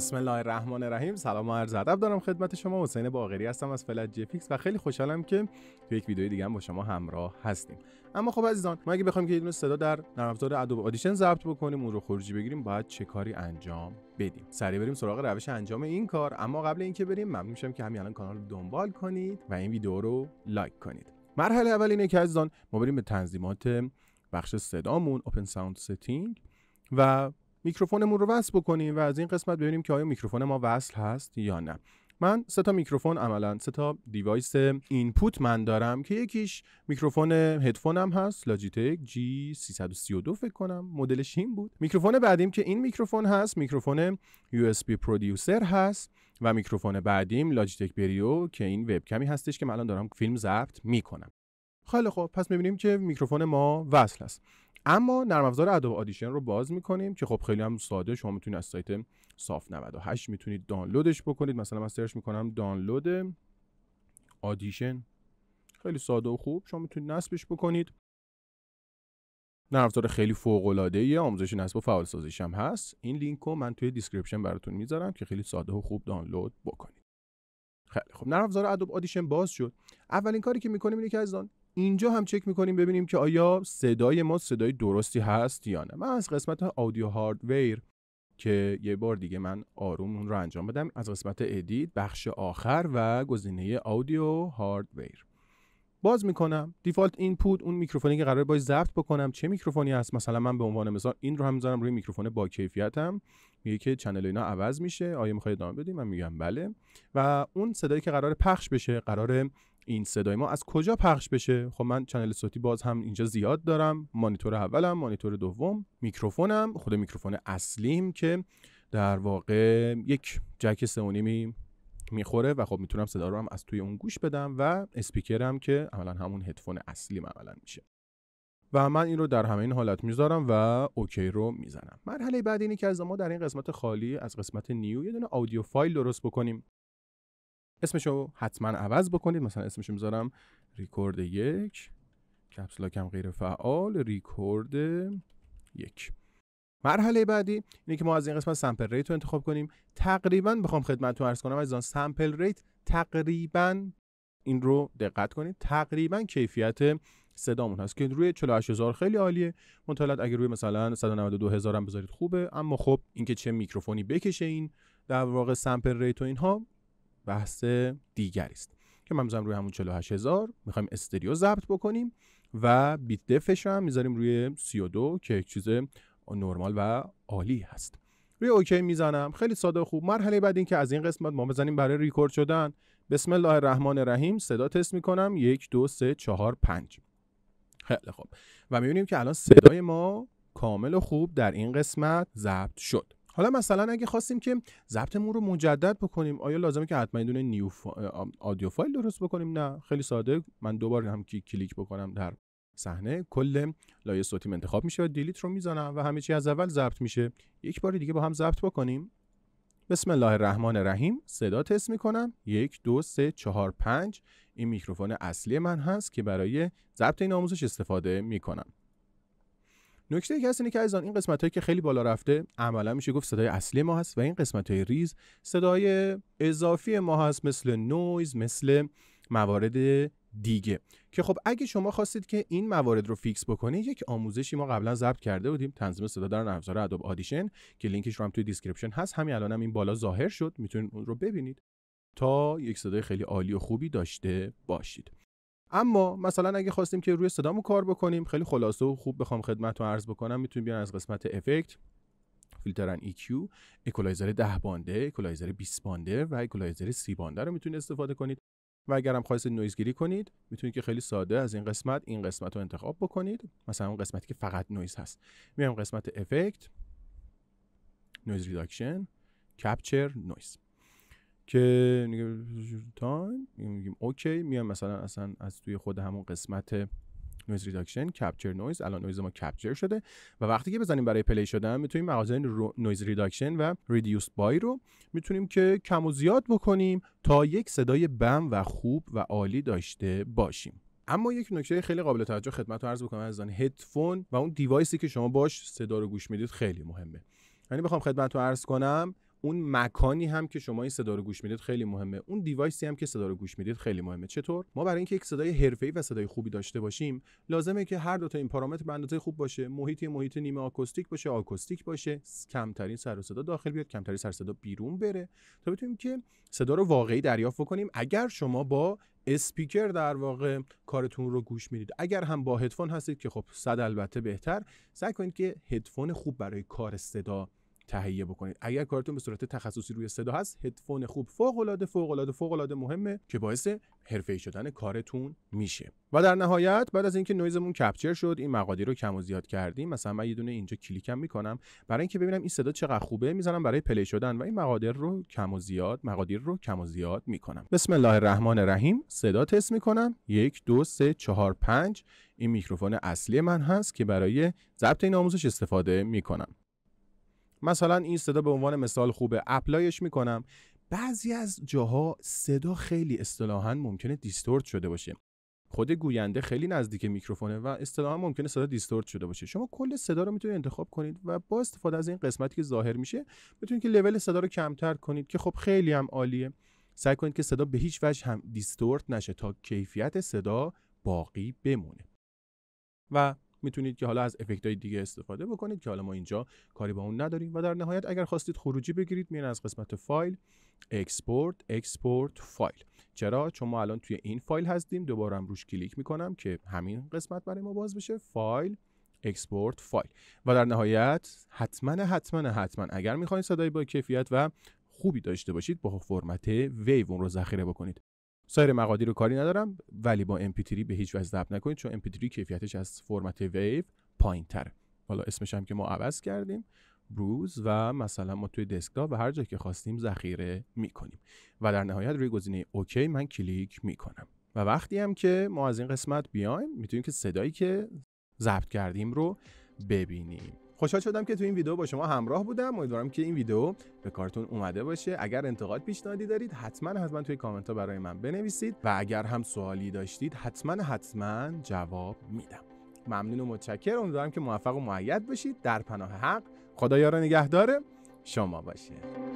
بسم الله الرحمن الرحیم سلام و عرض ادب دارم خدمت شما حسین باقری هستم از فلج جفیکس و خیلی خوشحالم که تو یک ویدیو دیگه هم با شما همراه هستیم اما خب عزیزان ما اگه بخوایم که یه صدا در نرم افزار ادوب ادیشن ضبط بکنیم اون رو خروجی بگیریم باید چه کاری انجام بدیم سریع بریم سراغ روش انجام این کار اما قبل اینکه بریم ممنون میشم که همین الان کانال رو دنبال کنید و این ویدیو رو لایک کنید مرحله اول اینه که عزیزان ما بریم به تنظیمات بخش صدامون اوپن ساوند و میکروفونمون رو وصل بکنیم و از این قسمت ببینیم که آیا میکروفون ما وصل هست یا نه من سه تا میکروفون عملا سه تا دیوایس اینپوت من دارم که یکیش میکروفون هدفونم هست لاجیتک جی 332 فکر کنم مدلش این بود میکروفون بعدیم که این میکروفون هست میکروفون یو اس پرودیوسر هست و میکروفون بعدیم لاجیتک بریو که این وبکمی هستش که من الان دارم فیلم ضبط میکنم خیلی خب پس میبینیم که میکروفون ما وصل است اما نرم افزار ادوب آدیشن رو باز میکنیم که خب خیلی هم ساده شما میتونید از سایت صاف 98 میتونید دانلودش بکنید مثلا من سرچ میکنم دانلود آدیشن خیلی ساده و خوب شما میتونید نصبش بکنید نرم خیلی فوق العاده ای آموزش نصب و فعال سازیش هم هست این لینک رو من توی دیسکریپشن براتون میذارم که خیلی ساده و خوب دانلود بکنید خیلی خب نرم افزار ادوب آدیشن باز شد اولین کاری که میکنیم اینه که از اینجا هم چک میکنیم ببینیم که آیا صدای ما صدای درستی هست یا نه من از قسمت آدیو هاردویر که یه بار دیگه من آروم اون رو انجام بدم از قسمت ادیت بخش آخر و گزینه آدیو هاردویر باز میکنم دیفالت اینپوت اون میکروفونی که قرار باید ضبط بکنم چه میکروفونی هست مثلا من به عنوان مثال این رو هم میذارم روی میکروفون با کیفیتم میگه که چنل اینا عوض میشه آیا میخواید ادامه بدیم من میگم بله و اون صدایی که قرار پخش بشه قرار این صدای ما از کجا پخش بشه خب من چنل صوتی باز هم اینجا زیاد دارم مانیتور اولم مانیتور دوم میکروفونم خود میکروفون اصلیم که در واقع یک جک می میخوره و خب میتونم صدا رو هم از توی اون گوش بدم و اسپیکرم که عملا همون هدفون اصلیم عملا میشه و من این رو در همه این حالت میذارم و اوکی رو میزنم مرحله بعد اینه که از ما در این قسمت خالی از قسمت نیو یه دونه آودیو فایل درست بکنیم اسمشو حتما عوض بکنید مثلا اسمش میذارم ریکورد یک کپسول هم غیر فعال ریکورد یک مرحله بعدی اینه که ما از این قسمت سامپل ریت رو انتخاب کنیم تقریبا بخوام خدمتتون عرض کنم از آن سامپل ریت تقریبا این رو دقت کنید تقریبا کیفیت صدامون هست که روی 48000 خیلی عالیه منتها اگر روی مثلا 192000 هم بذارید خوبه اما خب اینکه چه میکروفونی بکشه این در واقع سامپل ریت و اینها بحث دیگری است که من میذارم روی همون 48000 میخوایم استریو ضبط بکنیم و بیت دفش هم میذاریم روی 32 که یک چیز نرمال و عالی هست روی اوکی میزنم خیلی ساده و خوب مرحله بعد این که از این قسمت ما بزنیم برای ریکورد شدن بسم الله الرحمن الرحیم صدا تست میکنم یک دو سه چهار پنج خیلی خوب و میبینیم که الان صدای ما کامل و خوب در این قسمت ضبط شد حالا مثلا اگه خواستیم که ضبطمون رو مجدد بکنیم آیا لازمه که حتما دونه نیو فا... آدیو فایل درست بکنیم نه خیلی ساده من دوباره هم که کلیک بکنم در صحنه کل لایه صوتی انتخاب میشه و دیلیت رو میزنم و همه چی از اول ضبط میشه یک بار دیگه با هم ضبط بکنیم بسم الله الرحمن الرحیم صدا تست میکنم یک دو سه چهار پنج این میکروفون اصلی من هست که برای ضبط این آموزش استفاده میکنم نکته یکی که هست اینه که این قسمت هایی که خیلی بالا رفته عملا میشه گفت صدای اصلی ما هست و این قسمت های ریز صدای اضافی ما هست مثل نویز مثل موارد دیگه که خب اگه شما خواستید که این موارد رو فیکس بکنید یک آموزشی ما قبلا ضبط کرده بودیم تنظیم صدا در ابزار ادوب آدیشن که لینکش رو هم توی دیسکریپشن هست همین الانم هم این بالا ظاهر شد میتونید اون رو ببینید تا یک صدای خیلی عالی و خوبی داشته باشید اما مثلا اگه خواستیم که روی صدامون کار بکنیم خیلی خلاصه و خوب بخوام خدمت رو عرض بکنم میتونیم بیان از قسمت افکت فیلترن EQ اکولایزر 10 بانده اکولایزر 20 بانده و اکولایزر 30 بانده رو میتونید استفاده کنید و اگر هم خواستید نویز گیری کنید میتونید که خیلی ساده از این قسمت این قسمت رو انتخاب بکنید مثلا اون قسمتی که فقط نویز هست میام قسمت افکت نویز ریداکشن کپچر نویز که تایم میگیم اوکی میام مثلا اصلا از توی خود همون قسمت نویز ریداکشن کپچر نویز الان نویز ما کپچر شده و وقتی که بزنیم برای پلی شدن میتونیم مغازه نویز ریداکشن و ریدیوس بای رو میتونیم که کم و زیاد بکنیم تا یک صدای بم و خوب و عالی داشته باشیم اما یک نکته خیلی قابل توجه خدمت رو عرض بکنم از آن هدفون و اون دیوایسی که شما باش صدا رو گوش میدید خیلی مهمه یعنی بخوام خدمت رو عرض کنم اون مکانی هم که شما این صدا رو گوش میدید خیلی مهمه اون دیوایسی هم که صدا رو گوش میدید خیلی مهمه چطور ما برای اینکه یک صدای حرفه‌ای و صدای خوبی داشته باشیم لازمه که هر دو تا این پارامتر به اندازه خوب باشه محیط محیط نیمه آکوستیک باشه آکوستیک باشه کمترین سر و صدا داخل بیاد کمترین سر صدا بیرون بره تا بتونیم که صدا رو واقعی دریافت بکنیم اگر شما با اسپیکر در واقع کارتون رو گوش میدید اگر هم با هدفون هستید که خب صد البته بهتر سعی کنید که هدفون خوب برای کار صدا تهیه بکنید اگر کارتون به صورت تخصصی روی صدا هست هدفون خوب فوق العاده فوق العاده فوق العاده مهمه که باعث حرفه‌ای شدن کارتون میشه و در نهایت بعد از اینکه نویزمون کپچر شد این مقادیر رو کم و زیاد کردیم مثلا من یه دونه اینجا کلیکم میکنم برای اینکه ببینم این صدا چقدر خوبه میزنم برای پلی شدن و این مقادیر رو کم و زیاد مقادیر رو کم و زیاد میکنم بسم الله الرحمن الرحیم صدا تست میکنم یک دو سه چهار پنج این میکروفون اصلی من هست که برای ضبط این آموزش استفاده میکنم مثلا این صدا به عنوان مثال خوبه اپلایش میکنم بعضی از جاها صدا خیلی اصطلاحا ممکنه دیستورت شده باشه خود گوینده خیلی نزدیک میکروفونه و اصطلاحا ممکنه صدا دیستورت شده باشه شما کل صدا رو میتونید انتخاب کنید و با استفاده از این قسمتی که ظاهر میشه میتونید که لول صدا رو کمتر کنید که خب خیلی هم عالیه سعی کنید که صدا به هیچ وجه هم دیستورت نشه تا کیفیت صدا باقی بمونه و میتونید که حالا از افکت های دیگه استفاده بکنید که حالا ما اینجا کاری با اون نداریم و در نهایت اگر خواستید خروجی بگیرید میان از قسمت فایل اکسپورت اکسپورت فایل چرا چون ما الان توی این فایل هستیم دوباره هم روش کلیک میکنم که همین قسمت برای ما باز بشه فایل اکسپورت فایل و در نهایت حتما حتما حتما اگر میخواین صدای با کیفیت و خوبی داشته باشید با فرمت ویو اون رو ذخیره بکنید سایر مقادیر رو کاری ندارم ولی با MP3 به هیچ وجه ضبط نکنید چون MP3 کیفیتش از فرمت ویو پایین تره حالا اسمش هم که ما عوض کردیم بروز و مثلا ما توی دسکتاپ و هر جا که خواستیم ذخیره میکنیم و در نهایت روی گزینه اوکی من کلیک میکنم و وقتی هم که ما از این قسمت بیایم میتونیم که صدایی که ضبط کردیم رو ببینیم خوشحال شدم که تو این ویدیو با شما همراه بودم امیدوارم که این ویدیو به کارتون اومده باشه اگر انتقاد پیشنهادی دارید حتما حتما توی کامنت ها برای من بنویسید و اگر هم سوالی داشتید حتما حتما جواب میدم ممنون و متشکرم امیدوارم که موفق و معید باشید در پناه حق خدا یار نگهدار شما باشه